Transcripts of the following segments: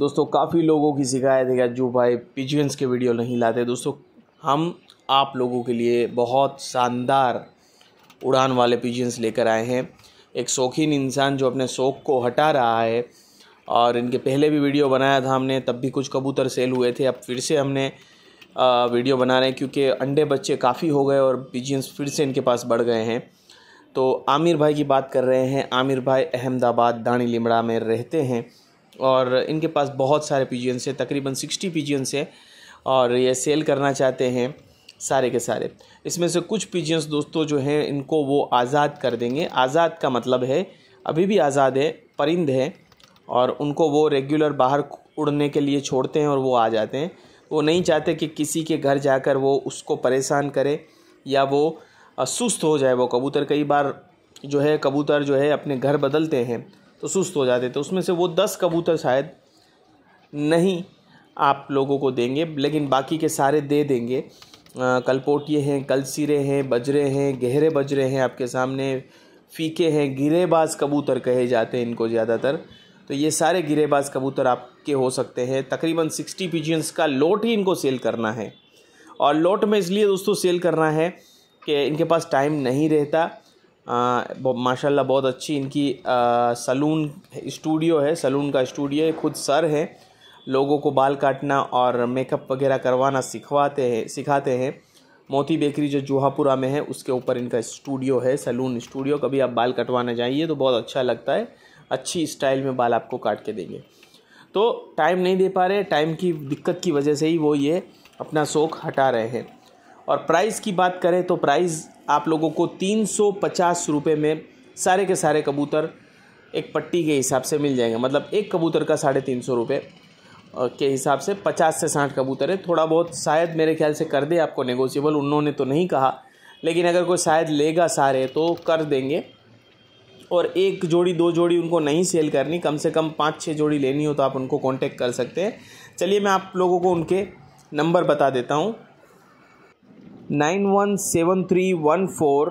दोस्तों काफ़ी लोगों की शिकायत है कि जो भाई पिजन्स के वीडियो नहीं लाते दोस्तों हम आप लोगों के लिए बहुत शानदार उड़ान वाले पिजन्स लेकर आए हैं एक शौकीन इंसान जो अपने शौक़ को हटा रहा है और इनके पहले भी वीडियो बनाया था हमने तब भी कुछ कबूतर सेल हुए थे अब फिर से हमने वीडियो बना रहे हैं क्योंकि अंडे बच्चे काफ़ी हो गए और पिजन्स फिर से इनके पास बढ़ गए हैं तो आमिर भाई की बात कर रहे हैं आमिर भाई अहमदाबाद दानी लिमड़ा में रहते हैं और इनके पास बहुत सारे पिजियंस हैं तकरीबन सिक्सटी पिजियंस हैं और ये सेल करना चाहते हैं सारे के सारे इसमें से कुछ पिजियंस दोस्तों जो हैं इनको वो आज़ाद कर देंगे आज़ाद का मतलब है अभी भी आज़ाद है परिंद है और उनको वो रेगुलर बाहर उड़ने के लिए छोड़ते हैं और वो आ जाते हैं वो नहीं चाहते कि किसी के घर जाकर वो उसको परेशान करे या वो सुस्त हो जाए वो कबूतर कई बार जो है कबूतर जो है अपने घर बदलते हैं तो सुस्त हो जाते थे उसमें से वो दस कबूतर शायद नहीं आप लोगों को देंगे लेकिन बाकी के सारे दे देंगे कलपोटिए हैं कलसीरे हैं बजरे हैं गहरे बजरे हैं आपके सामने फीके हैं गिरेबाज कबूतर कहे जाते हैं इनको ज़्यादातर तो ये सारे गिरेबाज कबूतर आपके हो सकते हैं तकरीबन सिक्सटी पिजियंस का लोट ही इनको सेल करना है और लोट में इसलिए दोस्तों सेल करना है कि इनके पास टाइम नहीं रहता माशाल्लाह बहुत अच्छी इनकी सलून स्टूडियो है सलून का स्टूडियो है खुद सर है लोगों को बाल काटना और मेकअप वगैरह करवाना सिखवाते हैं सिखाते हैं मोती बेकरी जो जोहापुरा में है उसके ऊपर इनका स्टूडियो है सलून स्टूडियो कभी आप बाल कटवाना जाइए तो बहुत अच्छा लगता है अच्छी स्टाइल में बाल आपको काट के देंगे तो टाइम नहीं दे पा रहे टाइम की दिक्कत की वजह से ही वो ये अपना शौक हटा रहे हैं और प्राइस की बात करें तो प्राइस आप लोगों को तीन सौ पचास रुपये में सारे के सारे कबूतर एक पट्टी के हिसाब से मिल जाएंगे मतलब एक कबूतर का साढ़े तीन सौ रुपये के हिसाब से पचास से साठ कबूतर है थोड़ा बहुत शायद मेरे ख्याल से कर दे आपको नेगोशिएबल उन्होंने तो नहीं कहा लेकिन अगर कोई शायद लेगा सारे तो कर देंगे और एक जोड़ी दो जोड़ी उनको नहीं सेल करनी कम से कम पाँच छः जोड़ी लेनी हो तो आप उनको कॉन्टेक्ट कर सकते हैं चलिए मैं आप लोगों को उनके नंबर बता देता हूँ nine one seven three one four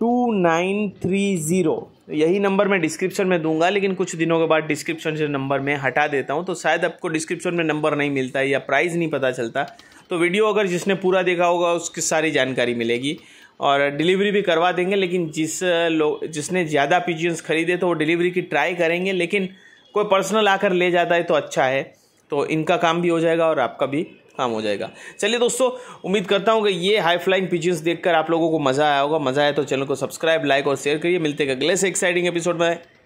two nine three zero यही नंबर मैं डिस्क्रिप्शन में दूंगा लेकिन कुछ दिनों के बाद डिस्क्रिप्शन से नंबर में हटा देता हूँ तो शायद आपको डिस्क्रिप्शन में नंबर नहीं मिलता या प्राइस नहीं पता चलता तो वीडियो अगर जिसने पूरा देखा होगा उसकी सारी जानकारी मिलेगी और डिलीवरी भी करवा देंगे लेकिन जिस लोग जिसने ज़्यादा पिजियंस खरीदे तो वो डिलीवरी की ट्राई करेंगे लेकिन कोई पर्सनल आकर ले जाता है तो अच्छा है तो इनका काम भी हो जाएगा और आपका भी काम हो जाएगा चलिए दोस्तों उम्मीद करता हूँ कि ये हाई फ्लाइंग पिजन्स देखकर आप लोगों को मज़ा आया होगा मज़ा आया तो चैनल को सब्सक्राइब लाइक और शेयर करिए मिलते अगले से एक्साइटिंग एपिसोड में